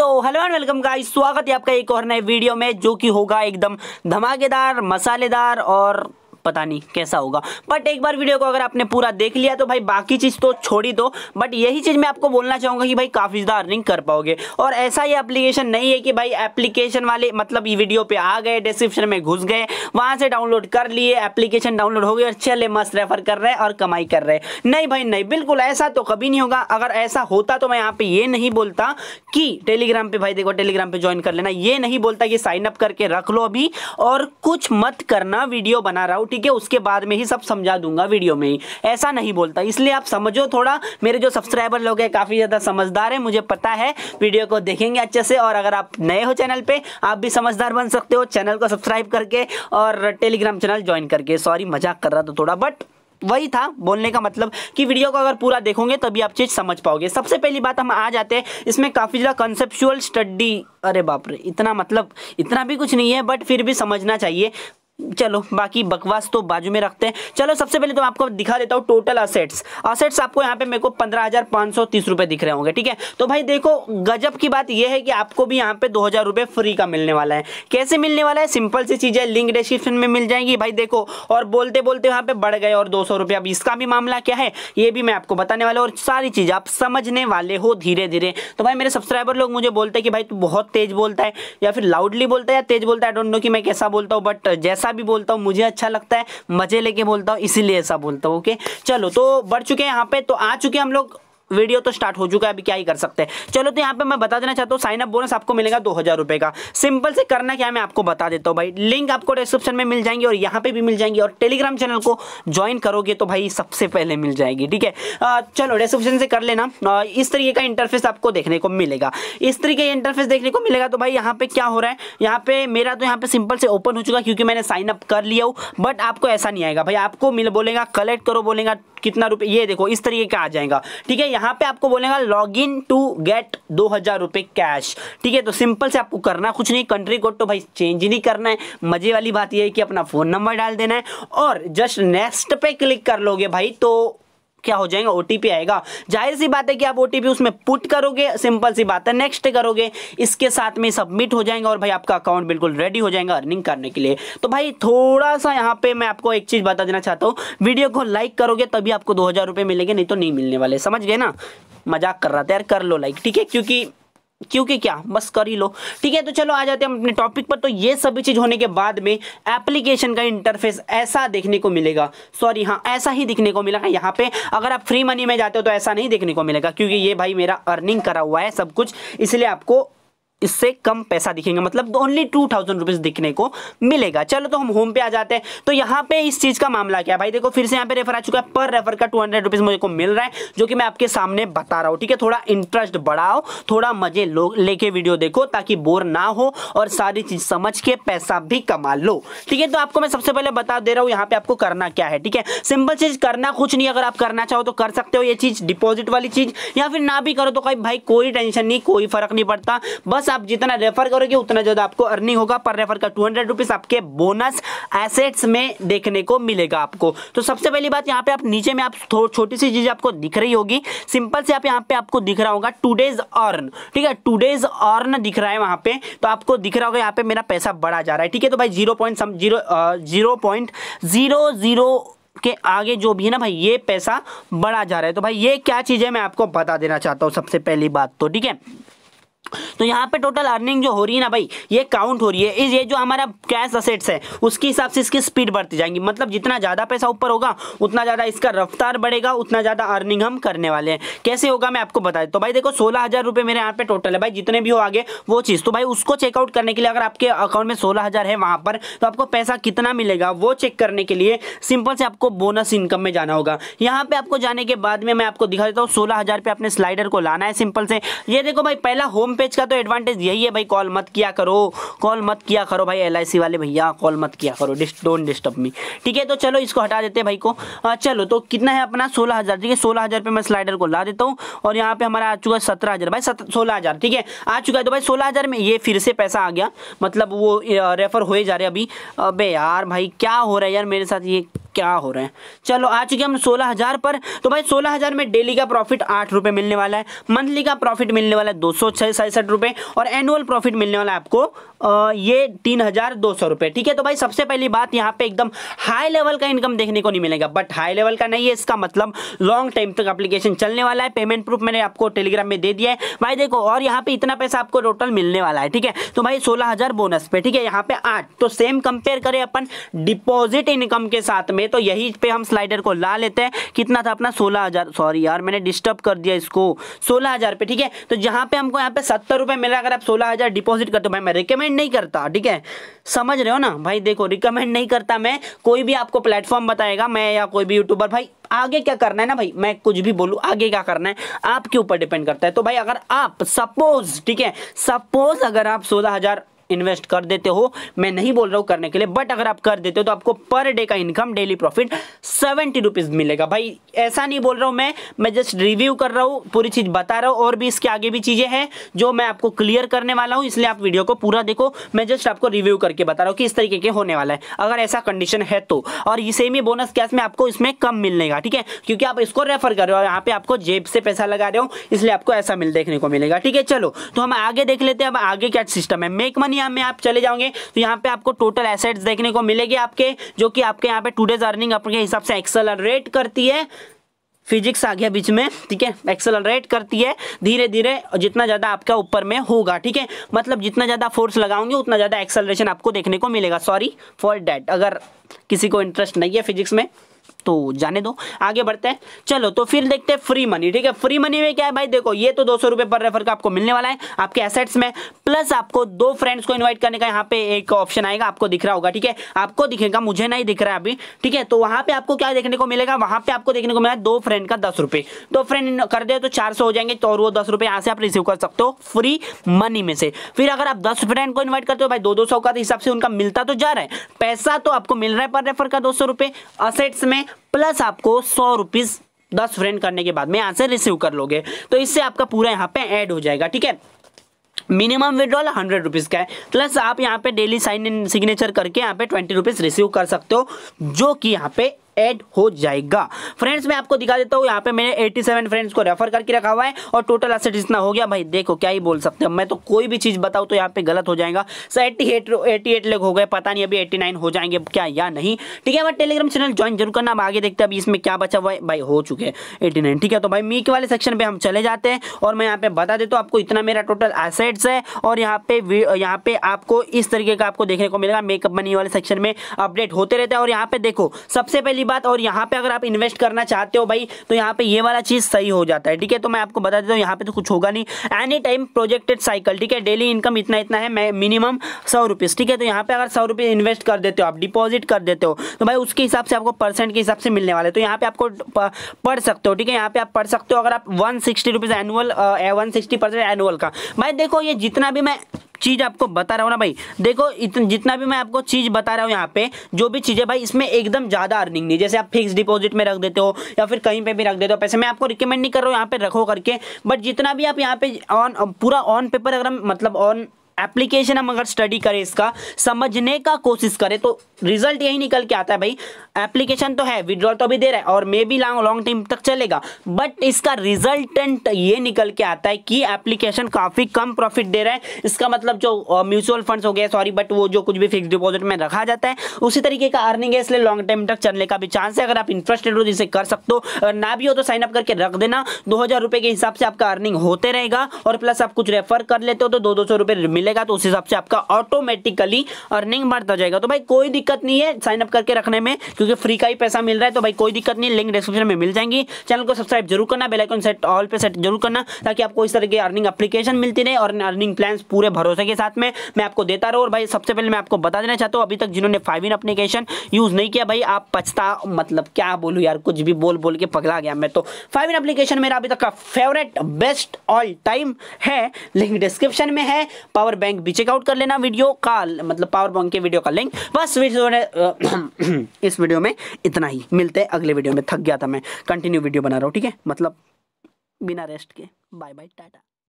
तो hello and welcome guys स्वागत है आपका एक और नए वीडियो में जो कि होगा एकदम धमाकेदार मसालेदार और पता नहीं कैसा होगा बट एक बार वीडियो को अगर आपने पूरा देख लिया तो भाई बाकी चीज़ तो छोड़ी दो बट यही चीज़ मैं आपको बोलना चाहूंगा कि भाई काफ़ी ज़्यादा अर्निंग कर पाओगे और ऐसा ही एप्लीकेशन नहीं है कि भाई एप्लीकेशन वाले मतलब ये वीडियो पे आ गए डिस्क्रिप्शन में घुस गए वहां से डाउनलोड कर लिए एप्लीकेशन डाउनलोड हो गई और चले मस्त रेफर कर रहे हैं और कमाई कर रहे हैं नहीं भाई नहीं बिल्कुल ऐसा तो कभी नहीं होगा अगर ऐसा होता तो मैं यहाँ पे ये नहीं बोलता कि टेलीग्राम पे भाई देखो टेलीग्राम पे ज्वाइन कर लेना ये नहीं बोलता कि साइन अप करके रख लो अभी और कुछ मत करना वीडियो बना रहा ठीक है उसके बाद में ही सब समझा दूंगा वीडियो में ही ऐसा नहीं बोलता इसलिए आप समझो थोड़ा मेरे जो सब्सक्राइबर लोग हैं काफ़ी ज़्यादा समझदार है मुझे पता है वीडियो को देखेंगे अच्छे से और अगर आप नए हो चैनल पर आप भी समझदार बन सकते हो चैनल को सब्सक्राइब करके और टेलीग्राम चैनल ज्वाइन करके सॉरी मजाक कर रहा था थोड़ा बट वही था बोलने का मतलब कि वीडियो को अगर पूरा देखोगे तभी आप चीज़ समझ पाओगे सबसे पहली बात हम आ जाते हैं इसमें काफ़ी ज़्यादा कंसेप्चुअल स्टडी अरे बाप रे इतना मतलब इतना भी कुछ नहीं है बट फिर भी समझना चाहिए चलो बाकी बकवास तो बाजू में रखते हैं चलो सबसे पहले तो आपको दिखा देता हूँ टोटल असेट्स असेट्स आपको यहाँ पे मेरे को पंद्रह हज़ार पाँच सौ तीस रुपये दिख रहे होंगे ठीक है तो भाई देखो गजब की बात यह है कि आपको भी यहाँ पे दो हज़ार रुपये फ्री का मिलने वाला है कैसे मिलने वाला है सिंपल सी चीज़ है लिंक डिस्क्रिप्शन में मिल जाएंगी भाई देखो और बोलते बोलते यहाँ पे बढ़ गए और दो सौ अब इसका भी मामला क्या है ये भी मैं आपको बताने वाला हूँ और सारी चीज़ आप समझने वाले हो धीरे धीरे तो भाई मेरे सब्सक्राइबर लोग मुझे बोलते हैं कि भाई तू बहुत तेज़ बोलता है या फिर लाउडली बोलता है या तेज़ बोलता है डोंट नो कि मैं कैसा बोलता हूँ बट जैसा ऐसा भी बोलता हूँ मुझे अच्छा लगता है मजे लेके बोलता हूँ इसीलिए ऐसा बोलता हूँ ओके चलो तो बढ़ चुके हैं यहाँ पे तो आ चुके हम लोग वीडियो तो स्टार्ट हो चुका है अभी क्या ही कर सकते हैं चलो तो यहाँ पे मैं बता देना चाहता हूँ साइनअप बोनस आपको मिलेगा दो हज़ार रुपये का सिंपल से करना क्या मैं आपको बता देता हूँ भाई लिंक आपको डिस्क्रिप्शन में मिल जाएंगे और यहाँ पे भी मिल जाएंगे और टेलीग्राम चैनल को ज्वाइन करोगे तो भाई सबसे पहले मिल जाएगी ठीक है चलो डिस्क्रिप्शन से कर लेना इस तरीके का इंटरफेस आपको देखने को मिलेगा इस तरीके का इंटरफेस देखने को मिलेगा तो भाई यहाँ पे क्या हो रहा है यहाँ पे मेरा तो यहाँ पे सिंपल से ओपन हो चुका क्योंकि मैंने साइनअप कर लिया हूँ बट आपको ऐसा नहीं आएगा भाई आपको मिल बोलेगा कलेक्ट करो बोलेगा कितना रुपये ये देखो इस तरीके का आ जाएगा ठीक है यहाँ पे आपको बोलेगा लॉग इन टू गेट दो हज़ार रुपये कैश ठीक है तो सिंपल से आपको करना कुछ नहीं कंट्री कोड तो भाई चेंज ही नहीं करना है मजे वाली बात यह है कि अपना फ़ोन नंबर डाल देना है और जस्ट नेक्स्ट पे क्लिक कर लोगे भाई तो क्या हो जाएगा ओटीपी आएगा जाहिर सी बात है कि आप ओटीपी उसमें पुट करोगे सिंपल सी बात है नेक्स्ट करोगे इसके साथ में सबमिट हो जाएंगे और भाई आपका अकाउंट बिल्कुल रेडी हो जाएगा अर्निंग करने के लिए तो भाई थोड़ा सा यहाँ पे मैं आपको एक चीज बता देना चाहता हूँ वीडियो को लाइक करोगे तभी आपको दो मिलेंगे नहीं तो नहीं मिलने वाले समझ गए ना मजाक कर रहा था यार कर लो लाइक ठीक है क्योंकि क्योंकि क्या बस कर ही लो ठीक है तो चलो आ जाते हैं अपने टॉपिक पर तो ये सभी चीज़ होने के बाद में एप्लीकेशन का इंटरफेस ऐसा देखने को मिलेगा सॉरी हाँ ऐसा ही दिखने को मिलेगा यहाँ पे अगर आप फ्री मनी में जाते हो तो ऐसा नहीं देखने को मिलेगा क्योंकि ये भाई मेरा अर्निंग करा हुआ है सब कुछ इसलिए आपको इससे कम पैसा दिखेगा मतलब ओनली टू थाउजेंड रुपीज़ दिखने को मिलेगा चलो तो हम होम पे आ जाते हैं तो यहाँ पे इस चीज़ का मामला क्या है भाई देखो फिर से यहाँ पे रेफर आ चुका है पर रेफर का टू हंड्रेड रुपीज़ मुझे को मिल रहा है जो कि मैं आपके सामने बता रहा हूँ ठीक है थोड़ा इंटरेस्ट बढ़ाओ थोड़ा मज़े लो लेके वीडियो देखो ताकि बोर ना हो और सारी चीज़ समझ के पैसा भी कमा लो ठीक है तो आपको मैं सबसे पहले बता दे रहा हूँ यहाँ पे आपको करना क्या है ठीक है सिंपल चीज़ करना कुछ नहीं अगर आप करना चाहो तो कर सकते हो ये चीज़ डिपोजिट वाली चीज़ या फिर ना भी करो तो भाई कोई टेंशन नहीं कोई फर्क नहीं पड़ता बस आप जितना रेफर करोगे उतना ज़्यादा आपको अर्निंग होगा पर रेफर का टू हंड्रेड रुपीज आपके बोनस एसेट्स में देखने को मिलेगा आपको तो सबसे पहली बात यहाँ पे आप नीचे में आप छोटी सी चीज़ आपको दिख रही होगी सिंपल से आप यहाँ पे आपको दिख रहा होगा टू डेज अर्न ठीक है टू डेज अर्न दिख रहा है वहां पे तो आपको दिख रहा होगा यहाँ पे मेरा पैसा बढ़ा जा रहा है ठीक है तो भाई zero point zero zero point zero zero के आगे जो भी है ना भाई ये पैसा बढ़ा जा रहा है तो भाई ये क्या चीज़ है मैं आपको बता देना चाहता हूँ सबसे पहली बात तो ठीक है तो यहाँ पे टोटल अर्निंग जो हो रही है ना भाई ये काउंट हो रही है इस ये जो हमारा कैश असेट्स है उसके हिसाब से इसकी स्पीड बढ़ती जाएंगी मतलब जितना ज़्यादा पैसा ऊपर होगा उतना ज़्यादा इसका रफ्तार बढ़ेगा उतना ज़्यादा अर्निंग हम करने वाले हैं कैसे होगा मैं आपको बता देता तो भाई देखो सोलह हज़ार रुपये मेरे यहाँ पे टोटल है भाई जितने भी हो आगे वो चीज़ तो भाई उसको चेकआउट करने के लिए अगर आपके अकाउंट में सोलह हज़ार है वहाँ पर तो आपको पैसा कितना मिलेगा वो चेक करने के लिए सिंपल से आपको बोनस इनकम में जाना होगा यहाँ पर आपको जाने के बाद में मैं आपको दिखा देता हूँ सोलह हज़ार पे अपने स्लाइडर को लाना है सिंपल से ये देखो भाई पहला होम होम पेज का तो एडवांटेज यही है भाई कॉल मत किया करो कॉल मत किया करो भाई एल वाले भैया कॉल मत किया करो डोंट डिस्टर्ब मी ठीक है तो चलो इसको हटा देते हैं भाई को आ, चलो तो कितना है अपना सोलह हज़ार ठीक है सोलह हज़ार मैं स्लाइडर को ला देता हूँ और यहाँ पे हमारा आ चुका है सत्रह हज़ार भाई सोलह हज़ार ठीक है आ चुका है तो भाई सोलह हज़ार में ये फिर से पैसा आ गया मतलब वो रेफ़र हो जा रहे अभी अब यार भाई क्या हो रहा है यार मेरे साथ ये क्या हो रहा है चलो आ चुके हम सोलह हज़ार पर तो भाई सोलह हज़ार में डेली का प्रॉफिट आठ रुपये मिलने वाला है मंथली का प्रॉफिट मिलने वाला है दो सौ छह सड़सठ रुपए और एनुअल प्रॉफिट मिलने वाला है आपको आ, ये तीन हज़ार दो सौ रुपए ठीक है तो भाई सबसे पहली बात यहाँ पे एकदम हाई लेवल का इनकम देखने को नहीं मिलेगा बट हाई लेवल का नहीं है इसका मतलब लॉन्ग टाइम तक अप्लीकेशन चलने वाला है पेमेंट प्रूफ मैंने आपको टेलीग्राम में दे दिया है भाई देखो और यहाँ पे इतना पैसा आपको टोटल मिलने वाला है ठीक है तो भाई सोलह बोनस पे ठीक है यहाँ पे आठ तो सेम कंपेयर करें अपन डिपोजिट इनकम के साथ में में तो यही पे हम स्लाइडर को ला लेते हैं कितना था अपना सोलह हज़ार सॉरी यार मैंने डिस्टर्ब कर दिया इसको सोलह हज़ार पे ठीक है तो जहां पे हमको यहाँ पे सत्तर रुपये मिला अगर आप सोलह हज़ार डिपोजिट करते हो भाई मैं रिकमेंड नहीं करता ठीक है समझ रहे हो ना भाई देखो रिकमेंड नहीं करता मैं कोई भी आपको प्लेटफॉर्म बताएगा मैं या कोई भी यूट्यूबर भाई आगे क्या करना है ना भाई मैं कुछ भी बोलूँ आगे क्या करना है आपके ऊपर डिपेंड करता है तो भाई अगर आप सपोज ठीक है सपोज अगर आप सोलह हज़ार इन्वेस्ट कर देते हो मैं नहीं बोल रहा हूँ करने के लिए बट अगर आप कर देते हो तो आपको पर डे का income daily profit seventy rupees मिलेगा भाई ऐसा नहीं बोल रहा हूँ मैं मैं जस्ट रिव्यू कर रहा हूँ पूरी चीज़ बता रहा हूँ और भी इसके आगे भी चीज़ें हैं जो मैं आपको क्लियर करने वाला हूँ इसलिए आप वीडियो को पूरा देखो मैं जस्ट आपको रिव्यू करके बता रहा हूँ कि इस तरीके के होने वाला है अगर ऐसा कंडीशन है तो और ये सेम ही बोनस कैश में आपको इसमें कम मिलेगा ठीक है क्योंकि आप इसको रेफर कर रहे हो यहाँ पे आपको जेब से पैसा लगा रहे हो इसलिए आपको ऐसा मिल देखने को मिलेगा ठीक है चलो तो हम आगे देख लेते हैं अब आगे क्या सिस्टम है मेक मनी दुनिया में आप चले जाओगे तो यहाँ पे आपको टोटल एसेट्स देखने को मिलेगी आपके जो कि आपके यहाँ पे टूडेज अर्निंग अपने हिसाब से एक्सेलरेट करती है फिजिक्स आ गया बीच में ठीक है एक्सेलरेट करती है धीरे धीरे और जितना ज़्यादा आपका ऊपर में होगा ठीक है मतलब जितना ज़्यादा फोर्स लगाऊंगे उतना ज़्यादा एक्सेलरेशन आपको देखने को मिलेगा सॉरी फॉर डैट अगर किसी को इंटरेस्ट नहीं है फिजिक्स में तो जाने दो आगे बढ़ते हैं चलो तो फिर देखते हैं फ्री मनी ठीक है फ्री मनी में क्या है भाई देखो ये तो दो सौ रुपए पर रेफर का आपको मिलने वाला है आपके एसेट्स में प्लस आपको दो फ्रेंड्स को इन्वाइट करने का यहाँ पे एक ऑप्शन आएगा आपको दिख रहा होगा ठीक है आपको दिखेगा मुझे नहीं दिख रहा है अभी ठीक है तो वहां पर आपको क्या देखने को मिलेगा वहां पर आपको देखने को मिला दो फ्रेंड का दस रुपए दो फ्रेंड कर दे तो चार सौ हो जाएंगे तो वो दस रुपए यहाँ से आप रिसीव कर सकते हो फ्री मनी में से फिर अगर आप दस फ्रेंड को इन्वाइट करते हो भाई दो दो सौ का तो हिसाब से उनका मिलता तो जा रहा है पैसा तो आपको मिल रहा है पर रेफर का दो सौ रुपए असेट्स में प्लस आपको सौ रुपीज़ दस फ्रेंड करने के बाद में यहां से रिसीव कर लोगे तो इससे आपका पूरा यहाँ पे ऐड हो जाएगा ठीक है मिनिमम विड्रॉल हंड्रेड रुपीज़ का है प्लस आप यहाँ पे डेली साइन इन सिग्नेचर करके यहाँ पे ट्वेंटी रुपीज़ रिसीव कर सकते हो जो कि यहाँ पे ऐड हो जाएगा फ्रेंड्स मैं आपको दिखा देता हूँ यहाँ पे मैंने 87 फ्रेंड्स को रेफर करके रखा हुआ है और टोटल असेट इतना हो गया भाई देखो क्या ही बोल सकते हैं मैं तो कोई भी चीज़ बताऊँ तो यहाँ पे गलत हो जाएगा एट्टी एट एट्टी एट लोग हो गए पता नहीं अभी एट्टी हो जाएंगे क्या या नहीं ठीक है टेलीग्राम चैनल ज्वाइन जरूर करना हम आगे देखते हैं अभी इसमें क्या बचा हुआ है भाई हो चुके हैं एट्टी नाइन ठीक है तो भाई मीक वाले सेक्शन पर हम चले जाते हैं और मैं यहाँ पे बता देता हूँ आपको इतना मेरा टोटल एसेट्स है और यहाँ पे यहाँ पे आपको इस तरीके का आपको देखने को मिलेगा मेकअप मनी वाले सेक्शन में अपडेट होते रहते हैं और यहाँ पे देखो सबसे पहली बात और यहाँ पे अगर आप इन्वेस्ट करना चाहते हो भाई तो यहाँ पे ये वाला चीज़ सही हो जाता है ठीक है तो मैं आपको बता देता हूँ यहाँ पे तो कुछ होगा नहीं एनी टाइम प्रोजेक्टेड साइकिल ठीक है डेली इनकम इतना इतना है मिनिमम सौ रुपीज़ ठीक है तो यहाँ पे अगर सौ रुपये इन्वेस्ट कर देते हो आप डिपॉजिट कर देते हो तो भाई उसके हिसाब से आपको परसेंट के हिसाब से मिलने वाले तो यहाँ पे आपको पढ़ सकते हो ठीक है यहाँ पे आप पढ़ सकते हो अगर आप one sixty rupees annual one sixty percent annual का भाई देखो ये जितना भी मैं चीज़ आपको बता रहा हूँ ना भाई देखो जितना भी मैं आपको चीज़ बता रहा हूँ यहाँ पे जो भी चीज़ें भाई इसमें एकदम ज़्यादा अर्निंग नहीं जैसे आप फिक्स डिपोजिट में रख देते हो या फिर कहीं पर भी रख देते हो पैसे मैं आपको रिकमेंड नहीं कर रहा हूँ यहाँ पे रखो करके बट जितना भी आप यहाँ पे ऑन पूरा ऑन पेपर अगर मतलब ऑन एप्लीकेशन हम अगर स्टडी करें इसका समझने का कोशिश करें तो रिजल्ट यही निकल के आता है भाई एप्लीकेशन तो है विड्रॉल तो अभी दे रहा है और maybe long long time तक चलेगा बट इसका रिजल्टेंट ये निकल के आता है कि एप्लीकेशन काफ़ी कम प्रॉफिट दे रहा है इसका मतलब जो म्यूचुअल फंड्स हो गया सॉरी बट वो जो कुछ भी फिक्स डिपॉजिट में रखा जाता है उसी तरीके का अर्निंग है इसलिए लॉन्ग टाइम तक चलने का भी चांस है अगर आप इंटरेस्टेड हो जिसे कर सकते हो अगर ना भी हो तो साइन अप करके रख देना दो के हिसाब से आपका अर्निंग होते रहेगा और प्लस आप कुछ रेफर कर लेते हो तो दो दो सौ मिले मिलेगा तो उस हिसाब से आपका ऑटोमेटिकली अर्निंग बढ़ता जाएगा तो भाई कोई दिक्कत नहीं है साइनअप करके रखने में क्योंकि फ्री का ही पैसा मिल रहा है तो भाई कोई दिक्कत नहीं लिंक डिस्क्रिप्शन में मिल जाएंगी चैनल को सब्सक्राइब जरूर करना बेलाइकन सेट ऑल पे सेट जरूर करना ताकि आपको इस तरह की अर्निंग अप्लीकेशन मिलती रहे और अर्निंग प्लान पूरे भरोसे के साथ में मैं आपको देता रहा और भाई सबसे पहले मैं आपको बता देना चाहता हूँ अभी तक जिन्होंने फाइव इन अपलीकेशन यूज़ नहीं किया भाई आप पछता मतलब क्या बोलूँ यार कुछ भी बोल बोल के पकड़ा गया मैं तो फाइव इन अपलीकेशन मेरा अभी तक का फेवरेट बेस्ट ऑल टाइम है लिंक डिस्क्रिप्शन में है पावर पावर बैंक भी चेकआउट कर लेना वीडियो का मतलब पावर बैंक के वीडियो का लिंक बस इस वीडियो में इतना ही मिलते हैं अगले वीडियो में थक गया था मैं कंटिन्यू वीडियो बना रहा हूँ ठीक है मतलब बिना रेस्ट के बाय बाय टाटा